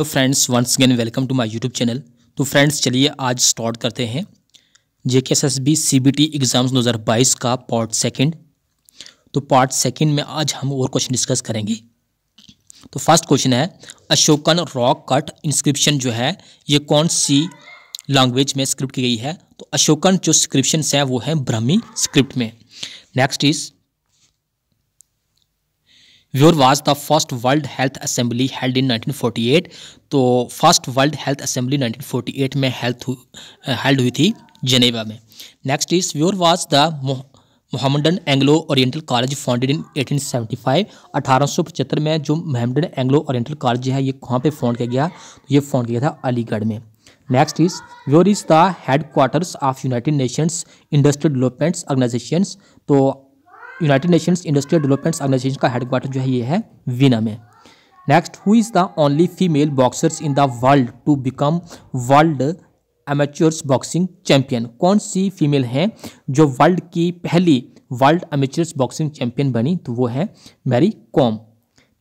तो friends once again welcome to my YouTube channel तो friends चलिए आज स्टार्ट करते हैं J K S S B C B T exams दो हज़ार बाईस का पार्ट सेकंड तो पार्ट सेकंड में आज हम और क्वेश्चन डिस्कस करेंगे तो फर्स्ट क्वेश्चन है अशोकन रॉक कट इंस्क्रिप्शन जो है ये कौन सी लैंग्वेज में स्क्रिप्ट की गई है तो अशोकन जो स्क्रिप्शन है वो है ब्रह्मी स्क्रिप्ट में next is where was the first World Health Assembly held in 1948 तो फर्स्ट वर्ल्ड हेल्थ असेंबली 1948 में हेल्थ हेल्ड uh, हुई थी जनेवा में next is where was the Mohammedan Anglo Oriental College founded in 1875 1875 में जो Mohammedan Anglo Oriental college है ये कहाँ पे फाउंड किया गया तो ये फाउंड किया था अलीगढ़ में next is where is the headquarters of United Nations Industrial Developments Organisations तो United Nations Industrial Development Organisation का हेडक्वार्टर जो है ये है वीना में next who is the only female boxers in the world to become world amateurs boxing champion कौन सी female हैं जो वर्ल्ड की पहली वर्ल्ड एमेच्योर्स बॉक्सिंग चैंपियन बनी तो वो है Mary Kom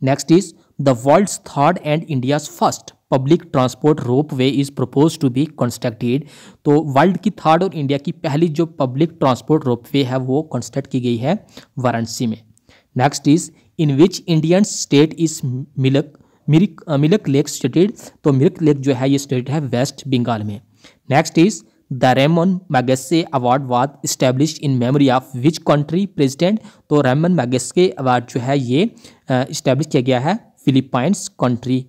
next is the world third and India's first public transport rope way is propose to be constructed तो वर्ल्ड की थर्ड और इंडिया की पहली जो पब्लिक ट्रांसपोर्ट रोप वे है वो कंस्ट्रक्ट की गई है वाराणसी में next is in which Indian state is Milak Mirik Milak lake stated तो मिल्क लेक जो है ये स्टेट है वेस्ट बंगाल में next is the Ramon Magsaysay award was establish in memory of which country president तो रेमन मैगस्के अवार्ड जो है ये इस्टेब्लिश uh, किया गया है फिलीपाइंस कंट्री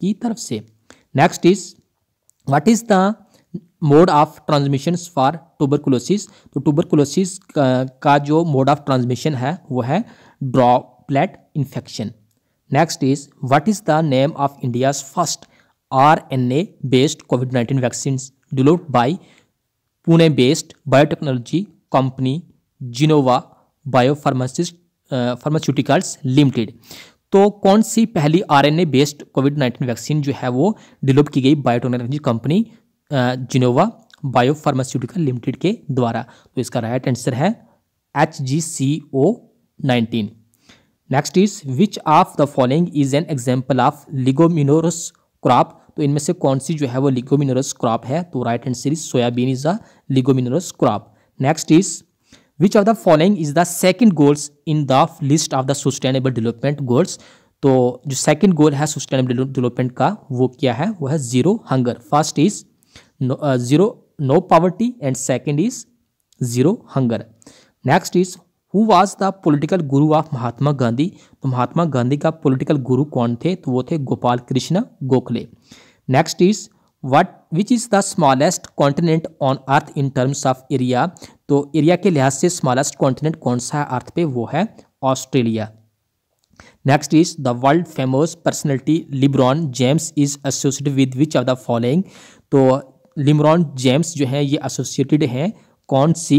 की तरफ से next is what is the mode of transmission for tuberculosis तो ट्यूबरकुलोसिस uh, का जो मोड ऑफ ट्रांसमिशन है वो है droplet infection next is what is the name of India's first R N A based COVID nineteen vaccine developed by Pune based biotechnology company Gennova biopharmacist pharmaceuticals limited तो कौन सी पहली RNA based COVID nineteen vaccine जो है वो develop की गई biotechnology company Gennova bio pharmaceutical limited के द्वारा तो इसका राइट आंसर है H G C O nineteen next is which of the following is an example of leguminous crop तो इनमें से कौन सी जो है वो लिगोमिनोरस क्रॉप है तो right answer is soybean is a leguminous crop next is which of the following is the second goals in the list of the sustainable development goals तो जो सेकेंड गोल है सस्टेनेबल डेवलपमेंट का वो क्या है वो है zero hunger first is zero no poverty and second is zero hunger next is who was the political guru of Mahatma Gandhi तो महात्मा गांधी का पोलिटिकल गुरु कौन थे तो वो थे Gopal Krishna Gokhale next is what which is the smallest continent on earth in terms of area तो area के लिहाज से स्मॉलेस्ट कॉन्टिनेंट कौन सा है अर्थ पे वो है Australia next is the world famous personality LeBron James is associated with which of the following तो लिब्रॉन जेम्स जो है ये एसोसिएटेड हैं कौन सी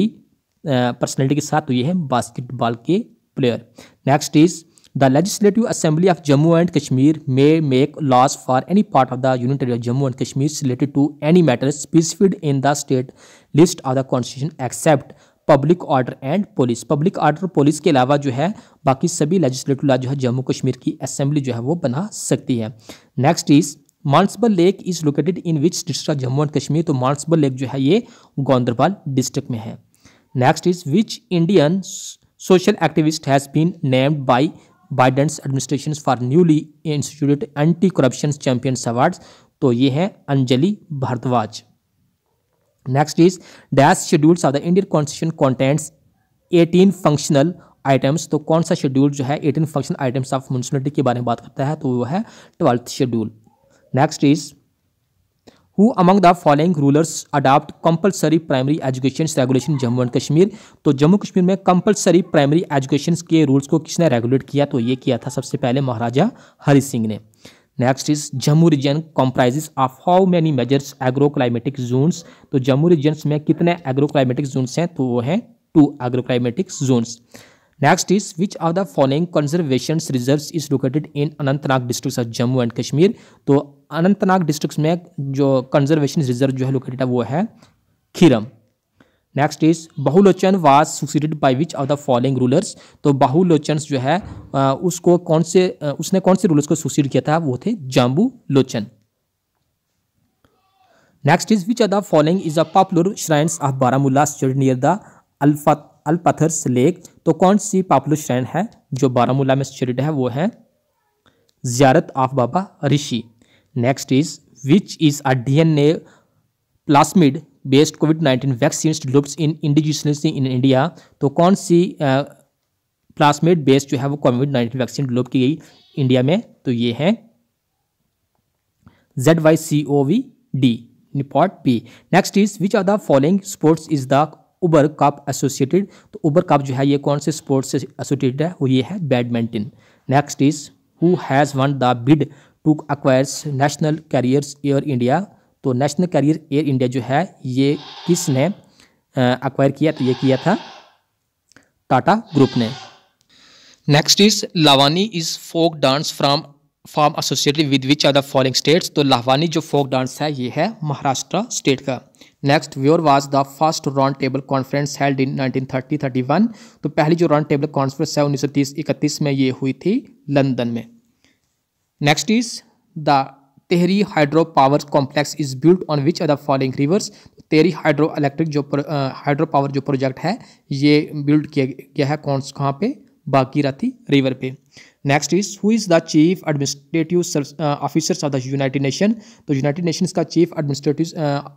पर्सनैलिटी के साथ तो ये है बास्केटबॉल के player next is the legislative assembly of Jammu and Kashmir may make laws for any part of the union of Jammu and Kashmir related to any matter specified in the state list of the constitution except public order and police public order police के अलावा जो है बाकी सभी legislative ला जो है जम्मू कश्मीर की assembly जो है वो बना सकती है next is Manasbal lake is located in which district Jammu and Kashmir तो मानसबल लेक जो है ये गोंदरबल डिस्ट्रिक्ट में है next is which Indian social activist has been named by Biden's administration for newly institute anti corruption champions award तो ये है Anjali Bhardwaj next is dash schedules of the Indian constitution contents eighteen functional items तो कौन सा schedule जो है eighteen functional items of municipality के बारे में बात करता है तो वो है twelfth schedule next is who among the following rulers adapt compulsory primary education regulation Jammu and Kashmir तो जम्मू कश्मीर में कंपलसरी प्राइमरी एजुकेशन के रूल्स को किसने रेगुलेट किया तो ये किया था सबसे पहले महाराजा हरि सिंह ने next is Jammu region comprises of how many majors agro climatic zones तो जम्मू रीजन में कितने एग्रो क्लाइमेटिक जोन्स हैं तो वो हैं two agro climatic zones Next is which of the following conservation reserves is located in Anantnag district of Jammu and Kashmir? तो Anantnag district में जो कंजर्वेशन रिजर्व जो है लोकेटेड है वो है Khiram next is Bahulochan was succeeded by which of the following rulers तो बहुलोचन जो है उसको कौन से उसने कौन से रूलर्स को सुसीड किया था वो थे Jambu Lochan next is which of the following is a popular shrines of Baramulla near the alpha Alpathars lake तो कौन सी पापुलर श्रैन है जो बारामूला में स्थित है वो है Ziyarat of Baba Rishi next is which is a D N A plasmid based COVID nineteen vaccine developed in indigenously in India तो कौन सी प्लास्मेट बेस्ड जो है वो कोविड नाइन्टीन वैक्सीन डिलुप की गई इंडिया में तो ये है Z Y C O V D निपॉट P next is which are the following sports is the Uber cup associated तो उबर कप जो है ये कौन से स्पोर्ट्स से एसोसिएटेड है वो ये है badminton next is who has won the bid to acquires national carriers Air India तो नेशनल कैरियर एयर इंडिया जो है ये किसने अक्वायर किया तो ये किया था टाटा ग्रुप ने next is Lavani is folk dance from form associated with which are the following states तो लाहवानी जो फोक डांस है ये है महाराष्ट्र स्टेट का next where was the first round table conference held in 1930 31 तो पहली जो राउंड टेबल कॉन्फ्रेंस है तीस इकतीस में ये हुई थी लंदन में next is the Tehri hydro power complex is built on which are the following rivers Tehri hydro electric जो हाइड्रो पावर जो प्रोजेक्ट है ये बिल्ड किया गया है कौन कहाँ पे बाकी रिवर पे next is who is the chief administrative officers of the United Nation तो यूनाइटेड नेशंस का चीफ एडमिनिस्ट्रेटिव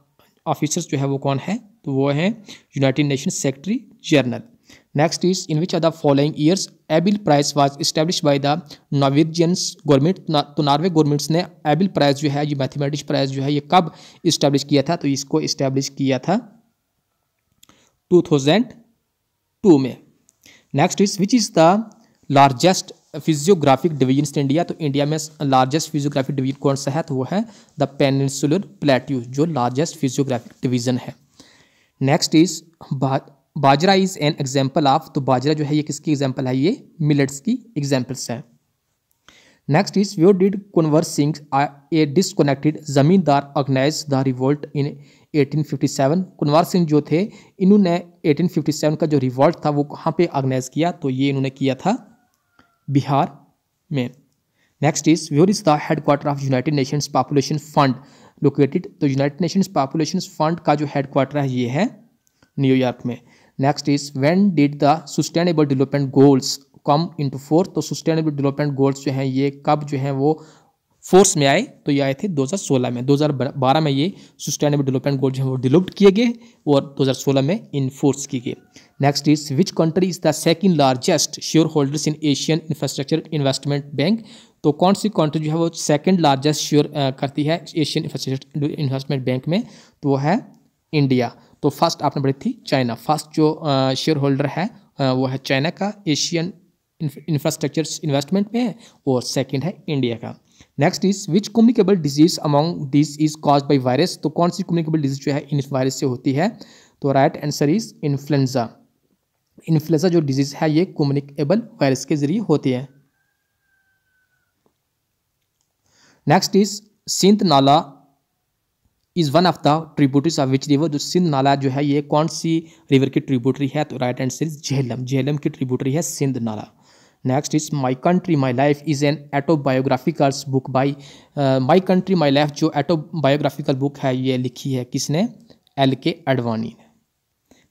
ऑफिसर्स जो है वो कौन है तो वो है United Nation secretary general next is in which are the following years Nobel prize was establish by the Norwegians government तो नॉर्वे गवर्नमेंट्स ने एबिल प्राइज जो है ये मैथमेटिक्स प्राइज जो है ये कब इस्टेब्लिश किया था तो इसको इस्टेब्लिश किया था 2002 में next is which is the largest physiographic division in India तो इंडिया में लार्जेस्ट फिजियोग्राफिक डिवीजन कौन सा है तो वो है द पेनसुलर प्लेट्यू जो लार्जेस्ट फिजियोग्राफिक डिवीजन है next is bajra is an example of तो बाजरा जो है ये किसकी एग्जाम्पल है ये मिलेट्स की एग्जाम्पल्स है next is where did Kunwar Singh a disconnected zamindar organise the revolt in 1857 Kunwar Singh जो थे इन्होंने 1857 का जो रिवॉल्ट था वो कहाँ पे ऑर्गेनाइज किया तो ये इन्होंने किया था बिहार में next is where is the head quarter of United Nations population fund located तो यूनाइटेड नेशंस पॉपुलेशन फंड का जो हेड क्वार्टर है ये है न्यूयॉर्क में next is when did the sustainable development goals come into force तो sustainable development goals जो हैं ये कब जो हैं वो फोर्स में आए तो ये आए थे 2016 में 2012 में ये सस्टेनेबल डेवलपमेंट गोल जो है वो डिलोप्ट किए गए और 2016 में इन्फोर्स किए गए next is which country is the second largest share holders in Asian infrastructure investment bank तो कौन सी कंट्री जो है वो सेकेंड लार्जेस्ट शेयर करती है एशियन इंफ्रास्ट्रक्चर इन्वेस्टमेंट बैंक में तो वो है इंडिया तो फर्स्ट आपने बड़ी थी चाइना फर्स्ट जो शेयर होल्डर है वो है चाइना का एशियन इंफ्रास्ट्रक्चर इन्वेस्टमेंट में है और सेकेंड है इंडिया का next is which communicable disease among this is cause by virus तो कौन सी कम्युनिकेबल डिजीज जो है इन वायरस से होती है तो right answer is influenza influenza जो डिजीज है ये कम्युनिकेबल वायरस के जरिए होती है next is Sindh Nallah is one of the tributaries of which river जो सिंध नाला जो है ये कौन सी रिवर की ट्रिब्यूटरी है तो right answer is Jhelum Jhelum की ट्रिब्यूटरी है Sindh Nallah next is my country my life is an autobiographicals book by my country my life जो एटोबायोग्राफिकल बुक है ये लिखी है किसने एल के अडवाणी ने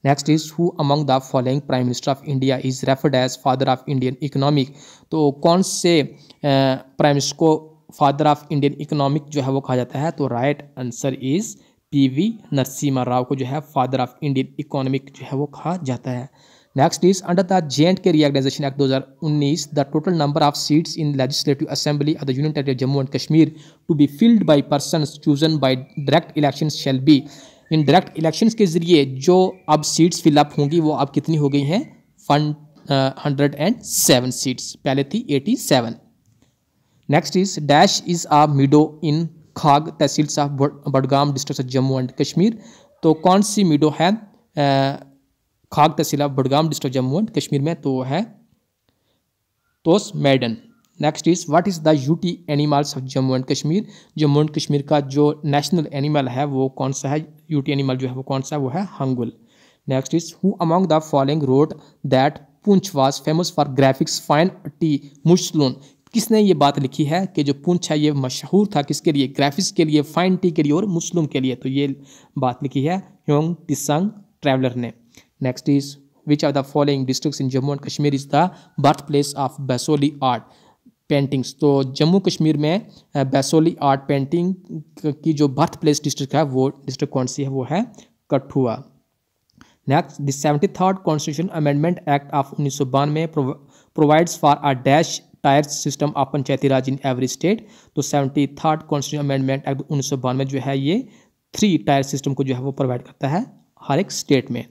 next is who among the following prime minister of India is referred as father of Indian economic तो कौन से प्राइम uh, मिनिस्टर को फादर ऑफ इंडियन इकोनॉमिक जो है वो कहा जाता है तो right answer is P V Narasimha Rao को जो है फादर ऑफ इंडियन इकोनॉमिक जो है वो कहा जाता है next is under the J and K reorganisation act 2019 the total number of seats in legislative assembly of the union territory Jammu and Kashmir to be filled by person chosen by direct election shall be in direct election के ज़रिए जो अब seats fill up होंगी वो अब कितनी हो गई हैं one hundred and seven seats पहले थी eighty seven next is dash is a meadow in Khag tehsils of Budgam district Jammu and Kashmir तो कौन सी मिडो है uh, खाग तहसीला बडगाम डिस्ट्रिक्ट जम्मू एंड कश्मीर में तो है Tosa Maidan next is what is the UT animals of Jammu and Kashmir Jammu and Kashmir का जो नेशनल एनिमल है वो कौन सा है यूटी एनिमल जो है वो कौन सा है वो है hangul next is who among the following wrote that Poonch was famous for graphics fine टी मुशलून किसने ये बात लिखी है कि जो पुंछ है ये मशहूर था किसके लिए ग्राफिक्स के लिए फाइन टी के लिए और मुस्लिम के लिए तो ये बात लिखी है योंग टिसंग ट्रैवलर ने Next is which of the following districts in Jammu and Kashmir is the birthplace of Basoli art? Paintings तो जम्मू कश्मीर में बैसोली आर्ट पेंटिंग की जो बर्थ प्लेस डिस्ट्रिक्ट है वो डिस्ट्रिक्ट कौन सी है वो है Kathua next the seventy third constitution amendment act of उन्नीस सौ बानवे provides for a dash tier system of Panchayati Raj in every state तो seventy third constitution amendment act उन्नीस सौ बानवे जो है ये थ्री टायर सिस्टम को जो है वो प्रोवाइड करता है हर एक स्टेट में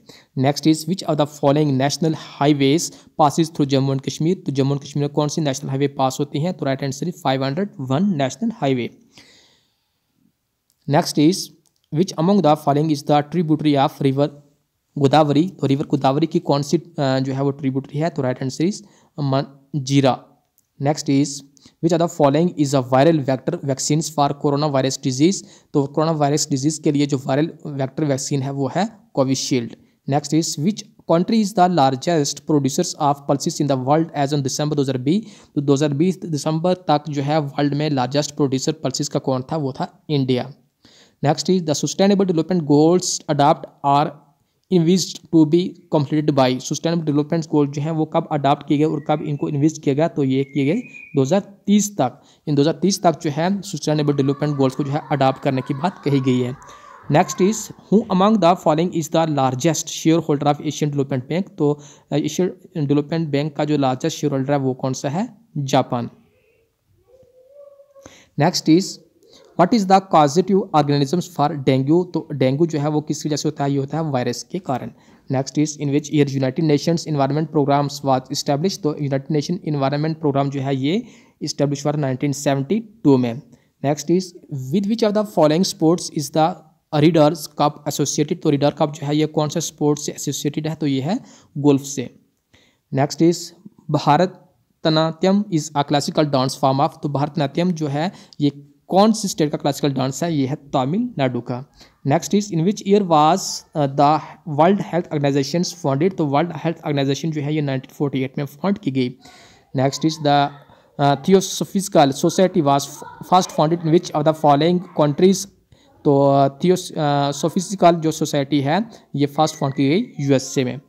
next is which are the following national highways passes through Jammu and Kashmir तो जम्मू एंड कश्मीर में कौन सी नेशनल हाईवे पास होती हैं तो right answer five hundred one national highway next is which among the following is the tributary of river Godavari तो river Godavari की कौन सी जो है वो ट्रीब्यूटरी है तो राइट आंसर इज जीरा next is which are the following is a viral vector vaccine for corona virus disease तो कोरोना वायरस डिजीज के लिए जो वायरल वैक्टर वैक्सीन है वो है Covishield next is which country is the largest producers of pulses in the world as on December 2020 तो 2020 दिसंबर तक जो है वर्ल्ड में लार्जेस्ट प्रोड्यूसर पल्सिस का कौन था वो था India next is the sustainable development goals adopt are invest to be completed by sustainable development goal जो है वो कब अडाप्ट किए गए और कब इनको इन्वेस्ट किया गया तो ये किए गए 2030 तक इन 2030 तक जो है सस्टेनेबल डेवलपमेंट गोल्स को जो है अडाप्ट करने की बात कही गई है next is who among the following is the largest share holder of Asian development bank तो एशियन डेवलपमेंट बैंक का जो लार्जेस्ट शेयर होल्डर है वो कौन सा है Japan next is what is the causative organisms for dengue तो dengue जो है वो किसकी वजह से होता है ये होता है वायरस के कारण next is in which year United Nations environment programmes was establish तो यूनाइटेड नेशन इन्वायरमेंट प्रोग्राम जो है ये इस्टेब्लिश हुआ नाइनटीन टू में next is with which of the following sports is the Ryder cup associated तो Ryder cup जो है ये कौन सा स्पोर्ट्स से एसोसिएटेड है तो ये है गोल्फ से next is Bharatanatyam is a classical dance form of तो भारतनाट्यम जो है ये कौन सी स्टेट का क्लासिकल डांस है ये है तमिलनाडु का next is in which year was the world health organisation founded तो वर्ल्ड हेल्थ ऑर्गेनाइजेशन जो है ये 1948 में फाउंड की गई next is the theosophical society was first founded in which of the following countries तो थियोस सोफिसिकल जो सोसाइटी है ये फर्स्ट फॉर्म की गई यूएसए में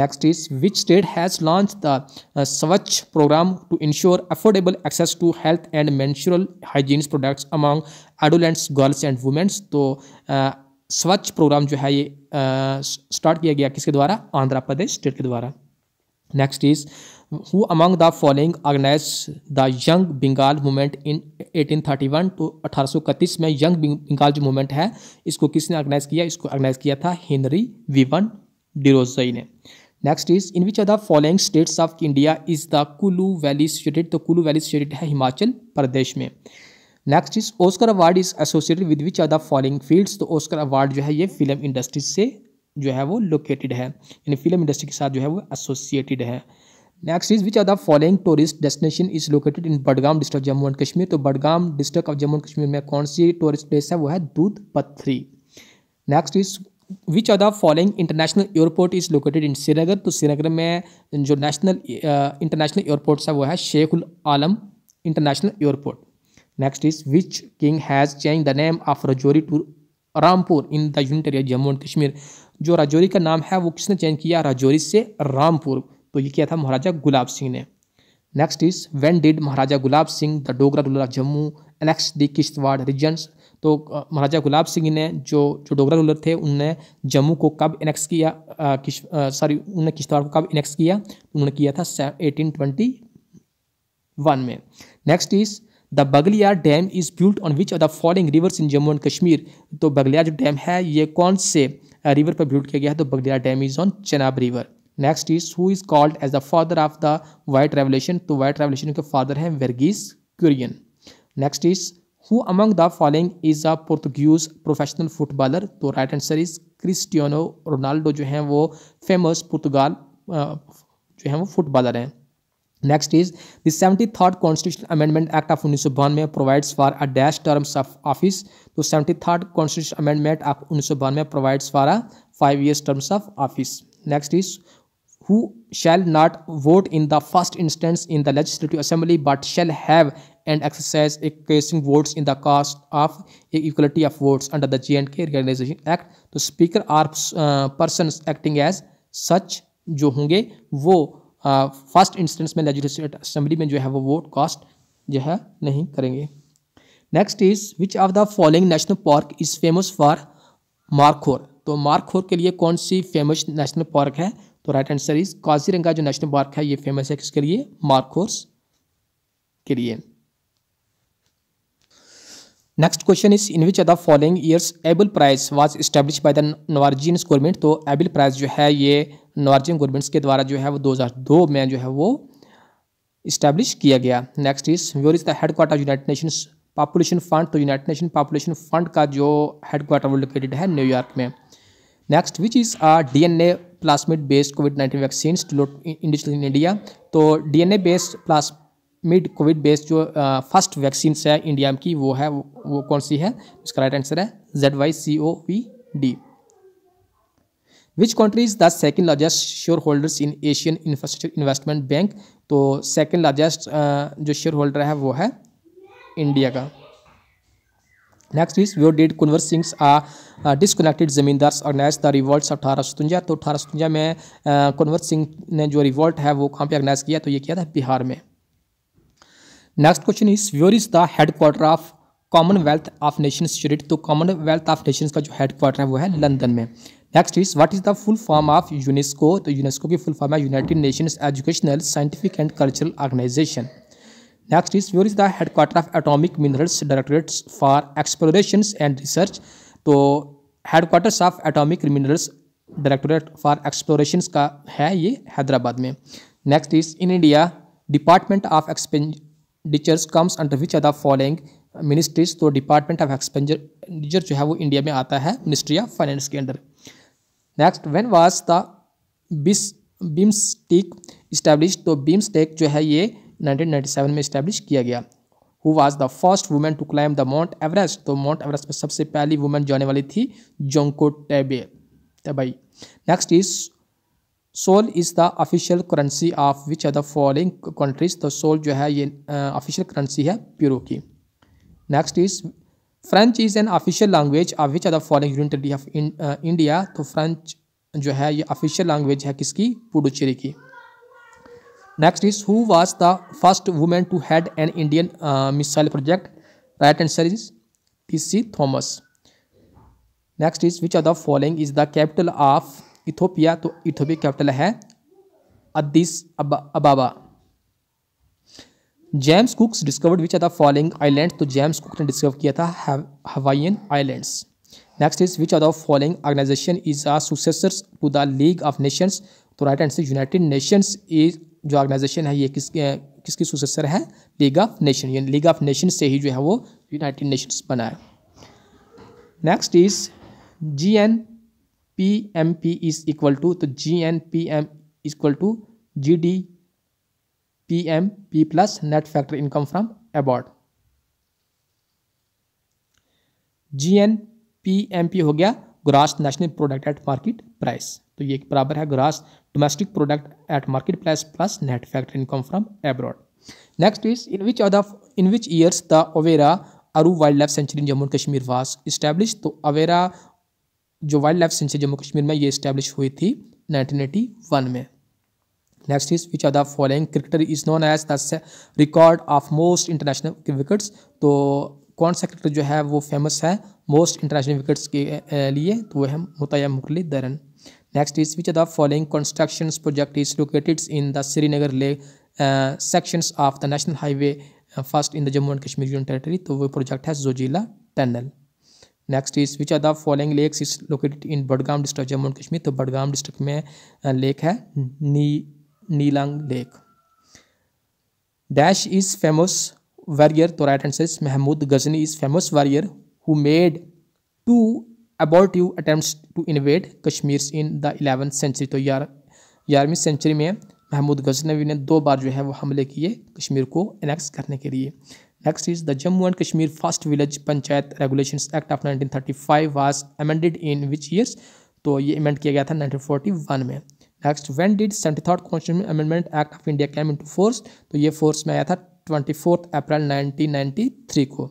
next is which state has launch the Swachh programme to ensure affordable access to health and menstrual hygienic products among adolescents girls and womens तो Swachh programme जो है ये स्टार्ट किया गया किसके द्वारा आंध्र प्रदेश स्टेट के द्वारा next is who among the following organise the young Bengal movement in 1831 to अठारह में यंग बंगाल जो मूवमेंट है इसको किसने ऑर्गेनाइज किया इसको ऑर्गेनाइज किया था हेनरी विवन डिरोजई ने next is in which are the following states of India is the Kullu valley state तो कुलू वैली स्टेट है हिमाचल प्रदेश में next is Oscar award is associated with which are the following fields तो Oscar award जो है ये film industry से जो है वो लोकेटेड है यानी फिल्म इंडस्ट्री के साथ जो है वो एसोसिएटेड है next is which are the following tourist destination is located in Budgam district Jammu and Kashmir तो Budgam district of Jammu and Kashmir में कौन सी टूरिस्ट प्लेस है वो है Doodh Pathri next is which are the following international airport is located in Srinagar तो श्रीनगर में जो नेशनल इंटरनेशनल एयरपोर्ट है वो है Sheikhul Alam international airport next is which king has change the name of Rajouri to Rampur in the unit area Jammu and Kashmir जो राजौरी का नाम है वो किसने चेंज किया राजौरी से रामपुर तो ये किया था महाराजा गुलाब सिंह ने next is when did Maharaja Gulab Singh the Dogra ruler of Jammu annex the Kishtwar regions तो महाराजा गुलाब सिंह ने जो जो डोगरा रूलर थे उनने जम्मू को कब इनेक्स किया किश सॉरी उन्होंने किश्तवाड़ को कब इनेक्स किया तो उन्होंने किया था एटीन ट्वेंटी वन में next is the Baglihar dam is built on which of the following rivers in Jammu and Kashmir तो बगलिया जो डैम है ये कौन से रिवर पर बिल्ट किया गया है तो Baglihar dam is on Chenab river next is who is called as the father of the white revolution तो वाइट रेवल्यूशन के फादर हैं Verghese Kurien next is who among the following is a Portuguese professional footballer तो right answer is Cristiano Ronaldo जो हैं वो famous पुर्तगाल जो हैं वो फुटबॉलर हैं next is the seventy third constitution amendment act of उन्नीस सौ बानवे provides for a dash terms of office तो seventy third constitution amendment of उन्नीस सौ बानवे provides for a five years terms of office next is who shall not vote in the first instance in the legislative assembly but shall have and exercise a casing votes in the cost of a equality of votes under the J&K Reorganization Act तो speaker or person acting as such जो होंगे वो first instance में legislative assembly में जो है वो vote cast जो है नहीं करेंगे next is which of the following national park is famous for markhor तो मार्खोर के लिए कौन सी फेमस नेशनल पार्क है तो राइट आंसर इज काजीरंगा जो नेशनल पार्क है ये फेमस है किसके लिए मार्कोर्स के लिए next question is in which other following years Abel prize was establish by the Norwegian government तो एबल प्राइज जो है ये नॉर्जियन गवर्नमेंट्स के द्वारा जो है वो 2002 में जो है वो इस्टेब्लिश किया गया next is where is the head headquarter united nation population fund तो यूनाइटेड नेशन पॉपुलेशन फंड का जो हेड क्वार्टर वो लोकेटेड है न्यूयॉर्क में next which is a D N A plasmid based COVID nineteen vaccine India in India तो DNA based plasmid COVID based जो first vaccine है India की वो है वो, वो कौन सी है इसका राइट आंसर है Z Y C O V D which country is the second largest share holders in Asian infrastructure investment bank तो सेकेंड लार्जेस्ट जो शेयर होल्डर है वो है इंडिया का next is where did Kunwar Singh a disconnected zamindars organise the revolt अठारह सतुंजा तो अठारह सतुंजा में कुंवर uh, सिंह ने जो रिवॉल्ट है वो कहाँ पर ऑर्गेनाइज किया तो ये किया था बिहार में next question is where is the head quarter of commonwealth of nation state तो कॉमनवेल्थ ऑफ नेशन का जो हेड क्वार्टर है वो है लंदन में next is what is the full form of UNESCO तो यूनेस्को की फुल फॉर्म है united nations educational scientific and cultural organisation Next is where is the quarter of Atomic minerals Directorates for exploration and research तो headquarters of atomic minerals directorate for exploration का है ये हैदराबाद में next is in India department of expenditures comes under which are the following ministries तो department of expenditure जो है वो India में आता है मिनिस्ट्री ऑफ फाइनेंस के under next when was the बिस बिम्सटेक इस्टेब्लिश तो बिम्सटेक जो है ये 1997 में इस्टेब्लिश किया गया who was the first women to climb the mount Everest तो माउंट एवरेस्ट पर सबसे पहली वुमेन जाने वाली थी Junko Tabei Tabei next is sol is the official currency of which are the following countries तो सोल तो जो है ये ऑफिशियल करेंसी है प्यूरो की next is French is an official language of which are the following unity of India तो French जो है ये ऑफिशियल लैंग्वेज है किसकी पुडुचेरी की next is who was the first women to had an Indian missile project right answer is T C Thomas next is which are the following is the capital of Ethiopia तो Ethiopia capital है Addis Ababa James Cooks discovered which are the following island तो James Cook ने discover किया था Hawaiian islands next is which are the following organisation is are successors to the league of nations तो right answer united nations is जो organisation है ये किस किसकी सुसेसर है लीग ऑफ नेशन यानी लीग ऑफ नेशन से ही जो है वो यूनाइटेड नेशंस बना है next is G N P M P is equal to तो G N P M equal to G D P M P plus net factor income from abroad G N P M P हो गया gross national product at market price तो ये बराबर है gross domestic product at market place plus net factory income from abroad next is in which other in which years the Overa Aru wildlife sanctuary in Jammu Kashmir was establish तो अवेरा जो wildlife sanctuary Jammu Kashmir में ये establish हुई थी 1981 में next is which are the following cricketer is known as the record of most international wickets तो कौन सा क्रिकेटर जो है वो फेमस है मोस्ट इंटरनेशनल विकेट्स के लिए तो वह है Muttiah Muralitharan next is which the following construction project is located in the Srinagar Leh sections of the national highway first in the Jammu and Kashmir union territory तो वो प्रोजेक्ट है Zojila tunnel next is which are the following lakes is located in Budgam district Jammu and Kashmir तो Budgam district में lake है नी Nilnag lake dash is famous warrior तो right and Mahmood Ghazni is famous warrior who made two you attempt to invade Kashmir in the eleventh century तो यार ग्यारहवीं century में महमूद गजनवी ने दो बार जो है वो हमले किए कश्मीर को एनेक्स करने के लिए next is the Jammu and Kashmir first village panchayat regulation act of nineteen thirty five was amended in which years तो ये अमेंड किया गया था नाइनटीन फोर्टी वन में next when did seventy third constitution amendment act of India came to force तो ये force में आया था twenty fourth April nineteen three को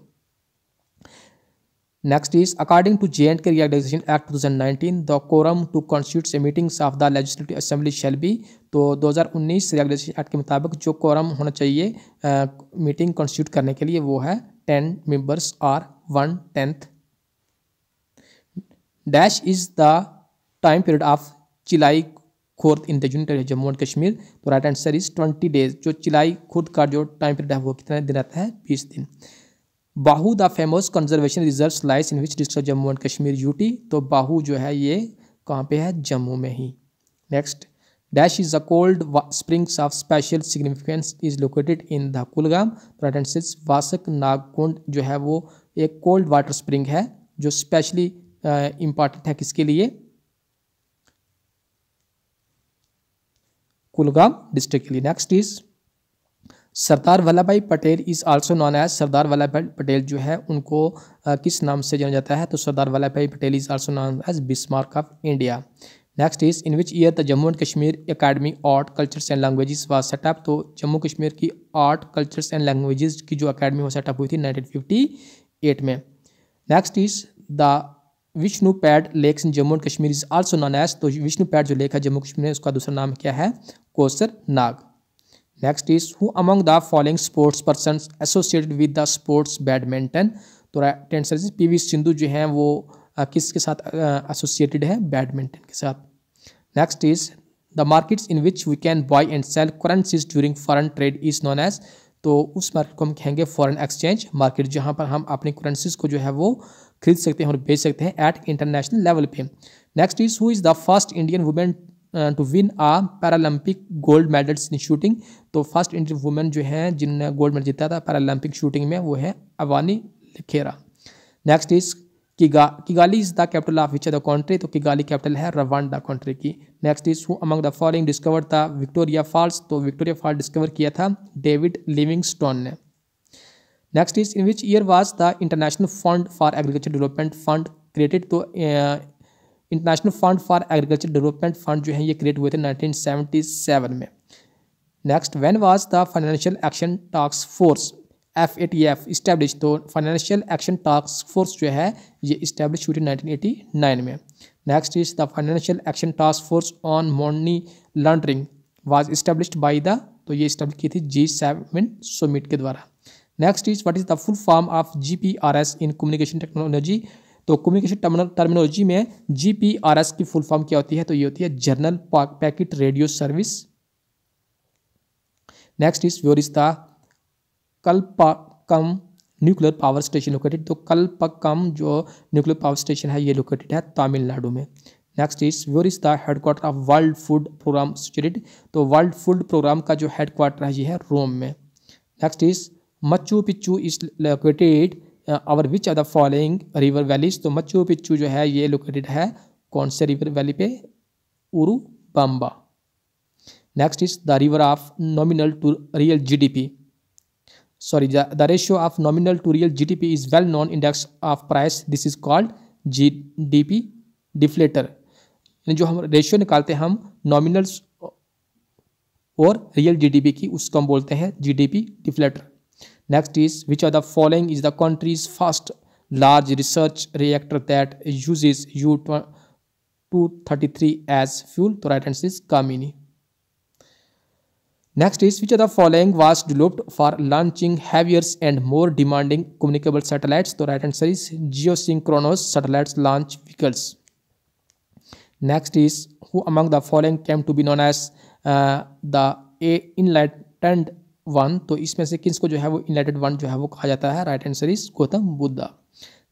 next is Next is, according to J&K Reorganization Act 2019, quorum to constitute constitute meetings of the legislative assembly shall be तो 2019 हज़ार उन्नीस act के मुताबिक जो कोरम होना चाहिए मीटिंग uh, कॉन्स्टिट्यूट करने के लिए वो है ten members are one tenth dash is the time period of Chillai Khurd in the unit Jammu and Kashmir तो right answer is twenty days जो चिलाई खुर्द का जो टाइम पीरियड है वो कितने दिन रहता है बीस दिन Bahu the famous conservation reserve lies in which district Jammu and Kashmir UT तो बाहू जो है ये कहाँ पे है जम्मू में ही next dash is a cold springs of special significance is located in the Kulgam Vasak Nagkund जो है वो एक कोल्ड वाटर स्प्रिंग है जो स्पेशली इंपॉर्टेंट है किसके लिए कुलगाम डिस्ट्रिक्ट के लिए next is Sardar Vallabh Bhai Patel is also known as Sardar Vallabh Bhai Patel जो है उनको आ, किस नाम से जाना जाता है तो Sardar Vallabh Bhai Patel is also known as Bismarck of India next is in which year the Jammu and Kashmir academy art cultures and languages was set up तो जम्मू कश्मीर की आर्ट कल्चर्स एंड लैंग्वेजेस की जो अकेडमी वो सेटअप हुई थी 1958 में next is the Vishnupad lakes in Jammu and Kashmir is also known as तो Vishnu pad जो लेक है जम्मू कश्मीर में उसका दूसरा नाम क्या है Kausar Nag next is who among the following sports person associated with the sports badminton तो right answer is P Sindhu जो हैं वो किसके साथ एसोसिएटेड है बैडमिंटन के साथ next is the markets in which we can buy and sell currencies during foreign trade is known as तो उस मार्केट को हम कहेंगे फॉरेन एक्सचेंज मार्केट जहाँ पर हम अपनी करेंसीज को जो है वो खरीद सकते हैं और बेच सकते हैं एट इंटरनेशनल लेवल पे next is who is the first Indian women to win a paralympic gold medals in shooting तो फर्स्ट इंडियन वुमेन जो है जिन्होंने गोल्ड मेडल जीता था पैरालंपिक शूटिंग में वो तो है अवानी लखेरा नेक्स्ट इज किगा Kigali is the capital of which the country तो किगाली कैपिटल है रवान द कंट्री की next is who among the following discover था विक्टोरिया फॉल्स तो विक्टोरिया फॉल डिस्कवर किया था डेविड स्टोन ने next is in which year was the international fund for agriculture development fund created तो uh, international fund for agriculture development fund जो है ये create हुए थे 1977 में next when was the financial action task force F A T F establish तो financial action task force जो है ये इस्टेब्लिश हुई थी 1989 में next is the financial action task force on money laundering was establish by the तो ये establish की थी जी सेवन समिट के द्वारा next is what is the full form of G P R S in communication technology तो communication terminology में G P R S की full form क्या होती है तो ये होती है general packet radio service next is where is the Kalpakkam nuclear power station located तो कल्पकम जो न्यूक्लियर पावर स्टेशन है ये लोकेटेड है तमिलनाडु में next is where is the headquarter of world food programme situated तो वर्ल्ड फूड प्रोग्राम का जो headquarter है ये है रोम में next is Machu Picchu is located और which are the following river valleys तो मच्छू पिच्चू जो है ये लोकेटेड है कौन से रिवर वैली पे Urubamba next is the river of nominal to real GDP sorry the, the ratio of nominal to real is well known index of price this is called called gdp deflator यानी जो हम ratio निकालते हैं हम nominal और real GDP की उसको हम बोलते हैं GDP deflator Next is which of the following is the country's first large research reactor that uses U-233 as fuel? The right answer is Kamini. Next is which of the following was developed for launching heavier and more demanding communicable satellites? The right answer is geosynchronous satellites launch vehicles. Next is who among the following came to be known as uh, the enlightened one तो इसमें से किसको जो है वो enlightened one जो है वो कहा जाता है right answer is Gautam Buddha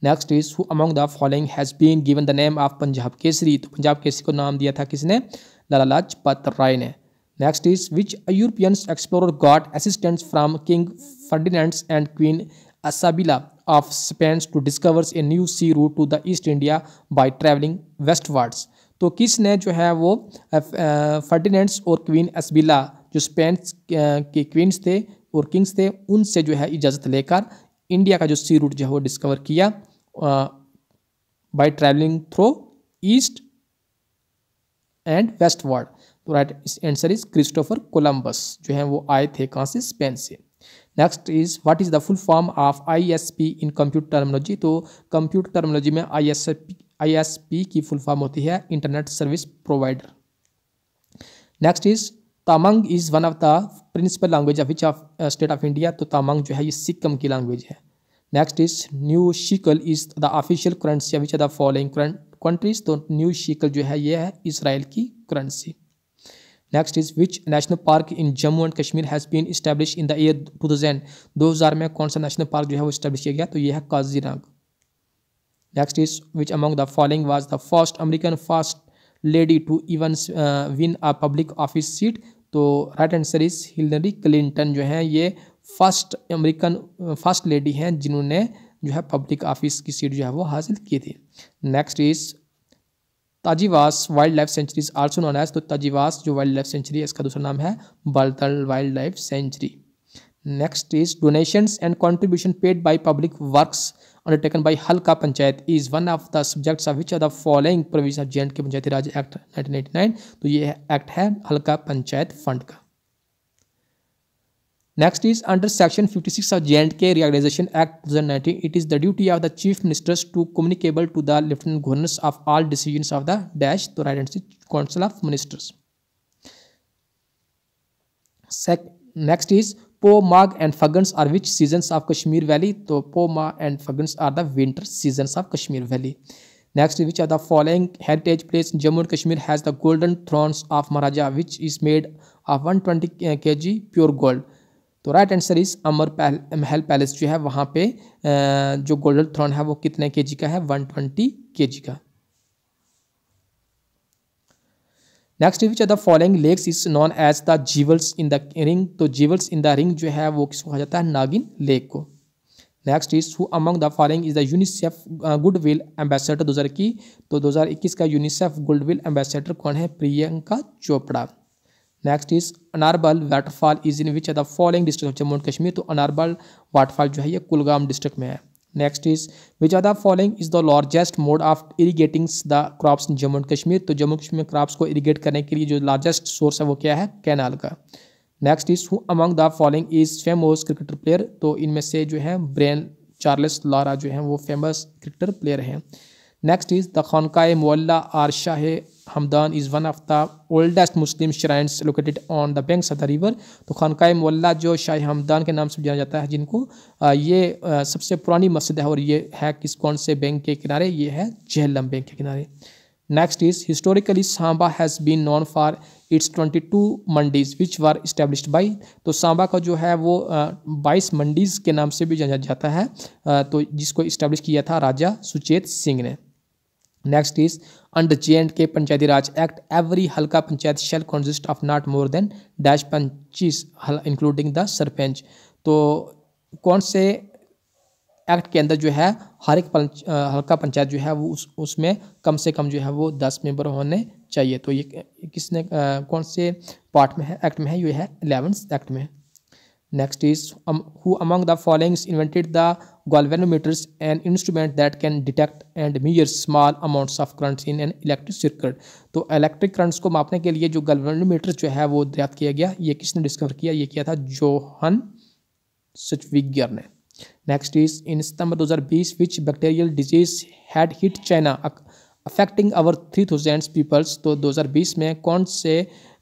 next is who among the following has been given the name of Punjab Kesari तो पंजाब केसरी को नाम दिया था किसने लाला लाजपत राय ने next is which European explore got assistants from king Ferdinands and queen Isabella of Spain to discovers a new sea route to the east India by travelling westwards तो किसने जो है वो फर्डिनेंट्स और क्वीन असबिला जो स्पेन के क्वींस थे और किंग्स थे उनसे जो है इजाज़त लेकर इंडिया का जो सी रूट जो है वो डिस्कवर किया by travelling through east and west world तो right answer is Christopher Columbus जो है वो आए थे कहाँ से स्पेन से next is what is the full form of ISP in computer terminology तो कंप्यूटर टर्मोलॉजी में आईएसपी आईएसपी की फुल फॉर्म होती है internet service provider next is Tamang is one of the principal language of which of state of India तो तामंग जो है ये सिक्किम की लैंग्वेज है next is new shekel is the official currency of which the following countries तो new shekel जो है ये है इसराइल की currency next is which national park in Jammu and Kashmir has been establish in the year two thousand दो हज़ार में कौन सा नेशनल पार्क जो है वो इस्टेब्लिश किया गया तो यह है Kaziranga next is which among the following was the first American first lady to even win a public office seat तो right answer is Hillary Clinton जो है ये फर्स्ट अमेरिकन फर्स्ट लेडी हैं जिन्होंने जो है पब्लिक ऑफिस की सीट जो है वो हासिल की थी next is Tajiwas wildlife sanctuary also known as तो ताजीवास जो वाइल्ड लाइफ सेंचुरी है इसका दूसरा नाम है Baltal wildlife sanctuary next is donations and contribution paid by public works undertaken by Halka Panchayat is one of the subjects of which of the following provisions of J K Panchayati Raj act 1989 तो ये act है Halka panchayat fund का next is under section 56 of J K realisation act 2019 it is the duty of the chief ministers to communicable to the lieutenant governors of all decision of the dash तो right answer council of ministers next is Poh Magh and Phaguns are which seasons of Kashmir valley तो Poh Magh and Phaguns are the winter seasons of Kashmir valley next which are the following heritage place Jammu and Kashmir has the golden thrones of Maharaja which is made of one twenty K G pure gold तो right answer is Amar Mahal palace जो है वहाँ पे जो golden thrown है वो कितने के जी का है वन ट्वेंटी के जी का next which are the following lakes is known as the jewels in the ring तो जीवल्स इन द रिंग जो है वो किसको कहा जाता है नागिन लेक को next is who among the following is the UNICEF goodwill ambassador दो हज़ार की तो 2021 का यूनिसेफ गुडविल एम्बेसडर कौन है Priyanka Chopra next is Anarbal waterfall is in which are the following district Jammu and Kashmir तो अनारबल वाटरफॉल जो है ये कुलगाम डिस्ट्रिक्ट में है next is which are the following is the largest mode of irrigating the crops in Jammu and Kashmir तो Jammu Kashmir crops को इरीगेट करने के लिए जो लार्जेस्ट सोर्स है वो क्या है कैनाल का next is who among the following is famous cricketer player तो इनमें से जो है ब्रेन चार्लस लारा जो है वो फेमस क्रिकेटर प्लेयर हैं next is the Khanqah Moulla Shah Hamdan is one of the oldest Muslim shrines located on the banks of the river तो खानक मोल्ला जो शाह हमदान के नाम से जाना जाता है जिनको ये सबसे पुरानी मस्जिद है और ये है किस कौन से बैंक के किनारे ये है जहलम बैंक के किनारे is historically Samba has been been for its twenty 22 mandis which was establish by तो सांबा का जो है वो बाईस मंडीज के नाम से भी जाना जाता है तो जिसको इस्टेब्लिश किया था राजा सुचेत सिंह ने next is under J and K Panchayati Raj act every Halka panchayat shall consist of not more than dash panches including the sarpanch तो कौन से एक्ट के अंदर जो है हर एक पंच, हल्का पंचायत जो है वो उस उसमें कम से कम जो है वो दस मेंबर होने चाहिए तो ये किसने कौन से पार्ट में है एक्ट में है ये है इलेवेंथ एक्ट में next is who among the followings invented the galvanometers and instrument that can detect and measure small amounts of currents in an electric circuit तो इलेक्ट्रिक करंट्स को मापने के लिए जो गोलवेनोमीटर जो है वो दर्याद किया गया ये किसने डिस्कवर किया ये किया था जोहन सचविगर ने next is in September 2020 which bacterial disease had hit China affecting over three thousand peoples तो 2020 में कौन से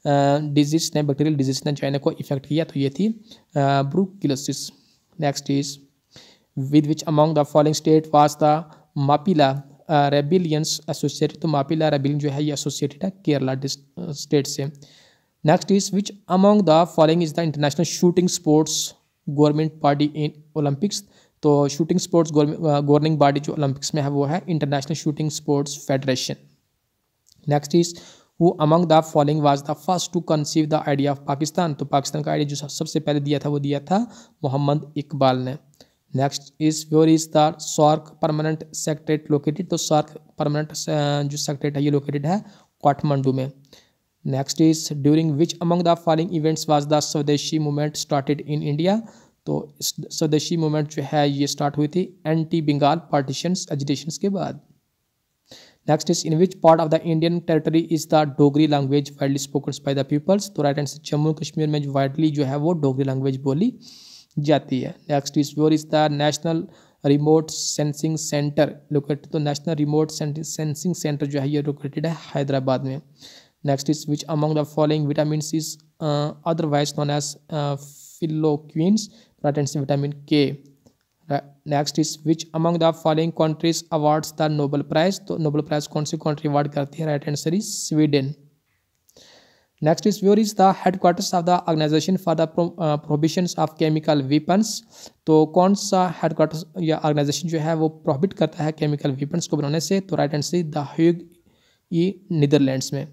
डिजीज ने बैक्टीरियल डिजीज ने चाइना को इफेक्ट किया तो ये थी brucellosis next is with which among the following state was the Mappila rebellions associated तो मापिला रेबिलियन जो है ये एसोसिएटेड है केरला स्टेट से next is which among the following is the international shooting sports government body in Olympics तो shooting sports governing body जो Olympics में है वो है international shooting sports federation next is who among the following was the first to conceive the idea of Pakistan तो पाकिस्तान का idea जो सबसे पहले दिया था वो दिया था मोहम्मद इकबाल ने next is where is the SAARC permanent secret located तो सार्क परमानेंट uh, जो सेक्रेट है ये लोकेटेड है काठमांडू में next is during which among the following events was the Swadeshi movement started in India तो स्वदेशी मूवमेंट जो है ये स्टार्ट हुई थी एंटी बंगाल पार्टीशन एजिटेशन के बाद next is in which part of the Indian territory is the Dogri language widely spoken by the peoples तो right answer Jammu Kashmir में वाइडली जो है वो डोगरी लैंग्वेज बोली जाती है next is where is the national remote sensing centre located तो national remote sensing centre जो है ये लोकेटेड है हैदराबाद में next is which among the following vitamin is otherwise known as phylloquinones right answer vitamin K next is which among the following countries awards the Nobel prize तो Nobel prize कौन सी country award करती है right answer is Sweden next is where is the headquarters of the organisation for the prohibition of chemical weapons तो कौन सा headquarters या organisation जो है वो प्रोहिबिट करता है केमिकल वीपन्स को बनाने से तो right answer is the Hague ई नीदरलैंड्स में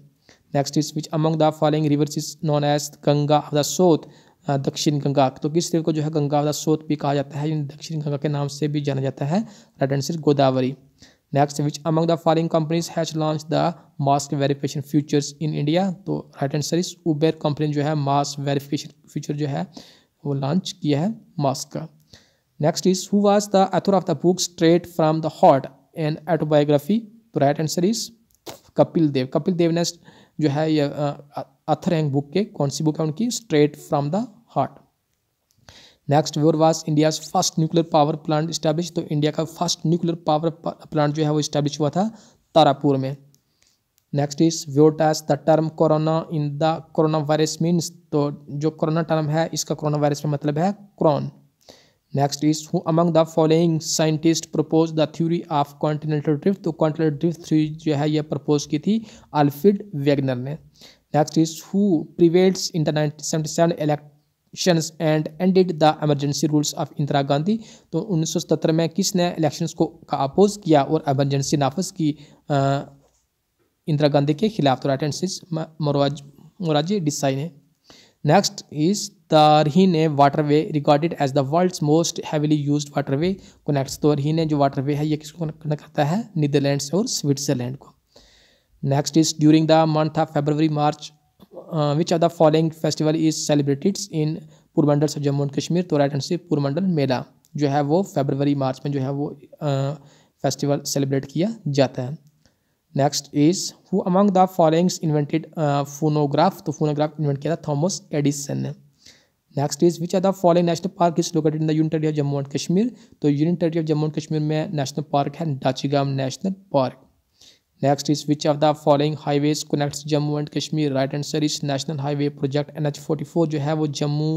next is which among the following rivers is known as Ganga of the south Dakshin Ganga तो किस रिवर को जो है गंगा वाला सोत भी कहा जाता है दक्षिण गंगा के नाम से भी जाना जाता है right answer Godavari next which among the foreign companies has launch the mask verification features in India तो right answer is Uber company जो है मास्क वेरिफिकेशन फ्यूचर जो है वो लॉन्च किया है मास्क का next is who was the author of the book straight from the heart and autobiography तो right answer is Kapil Dev Kapil Dev ने जो है ये अथर एंग बुक के कौन सी बुक है उनकी straight from the heart next where was India first nuclear power plant establish तो इंडिया का फर्स्ट न्यूक्लियर पावर प्लांट जो है वो स्टैब्लिश हुआ था तारापुर में next is where does the term corona in the coronavirus means तो जो कोरोना टर्म है इसका कोरोना वायरस में मतलब है क्रॉन next is who among the following scientist propose the theory of continental drift तो कॉन्टिनेंटल ड्रिफ्ट थ्यूरी जो है यह प्रपोज की थी अल्फ्रिड वेगनर ने next is who prevails in the nineteen seventy seven elect elections and ended the emergency rules of Indira Gandhi तो 1977 में किसने इलेक्शंस को का अपोज किया और एमरजेंसी नाफज की इंदिरा गांधी के खिलाफ तो राइट एंड सिज मोराज मोराजी डिसाई ने नेक्स्ट इज द ने waterway recorded as the world most heavily use waterway next तो रही ने जो वाटर वे है ये किसको कनेक्ट करता है नीदरलैंड्स और स्विट्जरलैंड को next is during the month of February March which are the following festival is celebrated in Purmandal से जम्मू एंड कश्मीर तो राइट आंसर पूरमंडल मेला जो है वो फेबरवरी मार्च में जो है वो फेस्टिवल uh, सेलिब्रेट किया जाता है next is who among the followings invented phonograph तो फोनोग्राफ इन्वेंट किया था थॉमस एडिसन ने next is which are the following national park is located in the union of Jammu and Kashmir तो union of Jammu and Kashmir में national park है Dachigam national park next is which of the following highways connects Jammu and Kashmir right sir इस national highway project N H forty four जो है वो जम्मू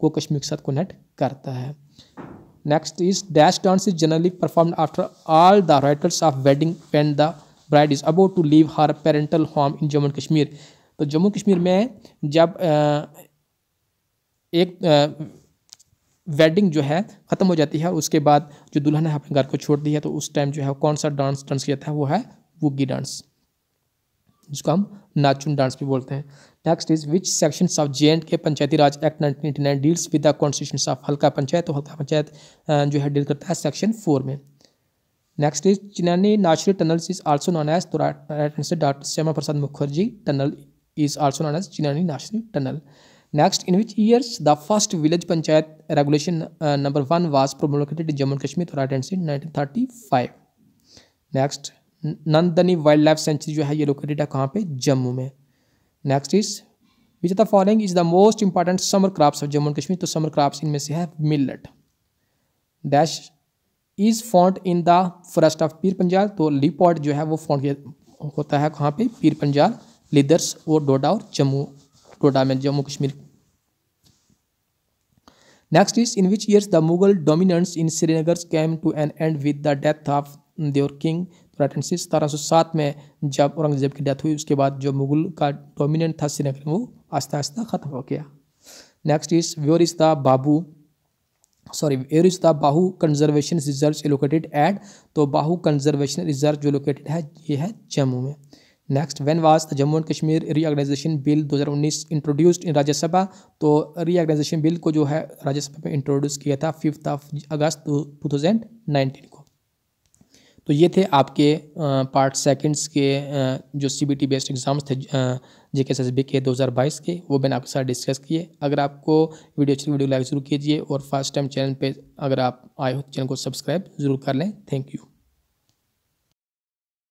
को कश्मीर के साथ कनेक्ट करता है next is dash dance is generally perform after all the writers of wedding and the bride is about to leave her parental home in Jammu and Kashmir तो जम्मू कश्मीर में जब एक वेडिंग जो है ख़त्म हो जाती है और उसके बाद जो दुल्हन है अपने घर को छोड़ दी है तो उस टाइम जो है कौन सा डांस डांस किया था वो है बुग्गी डांस जिसको हम नाचुन डांस भी बोलते हैं next is which section of J and K Panchayati Raj act nineteen eighty nine deals with the constitution of Halqa panchayat तो हल्का पंचायत जो है डील करता है सेक्शन फोर में next is Chenani natural tunnels is also known as तो doctor Shyama Prasad Mukherjee tunnel is also known as Chenani national tunnel next in which years the first village panchayat regulation number one was promulgated Jammu and Kashmir तो nineteen thirty five next Nandni wildlife sanctuary जो है ये located है कहाँ पे जम्मू में next is which the following is the most important summer crops of Jammu and Kashmir तो summer crops इनमें से है millet dash is found in the forest of Pir Panjal तो लिपॉट जो है वो फॉन्ट होता है कहाँ पे पीर पंजाल लिदर्स और डोडा और जम्मू डोडा में Jammu Kashmir next is in which years the Mughal dominance in Srinagar came to an end with the death of their king राइटेंसिस सतारह सात में जब औरंगजेब की डेथ हुई उसके बाद जो मुगल का डोमिनेंट था श्रीनगर वो आस्ते आस्ता ख़त्म हो गया next is where is the Babu sorry where is the Bahu conservation reserve located at तो बाहू कंजर्वेशन रिजर्व जो लोकेटेड है ये है जम्मू में next when was the Jammu and Kashmir रीआर्गनाइजेशन bill 2019 introduced in Rajya Sabha तो रीआर्गनाइजेशन बिल को जो है राज्यसभा में इंट्रोड्यूस किया था फिफ्थ ऑफ अगस्त 2019 तो ये थे आपके पार्ट सेकंड्स के जो सी बेस्ड एग्ज़ाम्स थे जे के एस के 2022 के वो मैंने आपके साथ डिस्कस किए अगर आपको वीडियो अच्छी वीडियो लाइक ज़रूर कीजिए और फर्स्ट टाइम चैनल पे अगर आप आए हो चैनल तो को सब्सक्राइब ज़रूर कर लें थैंक यू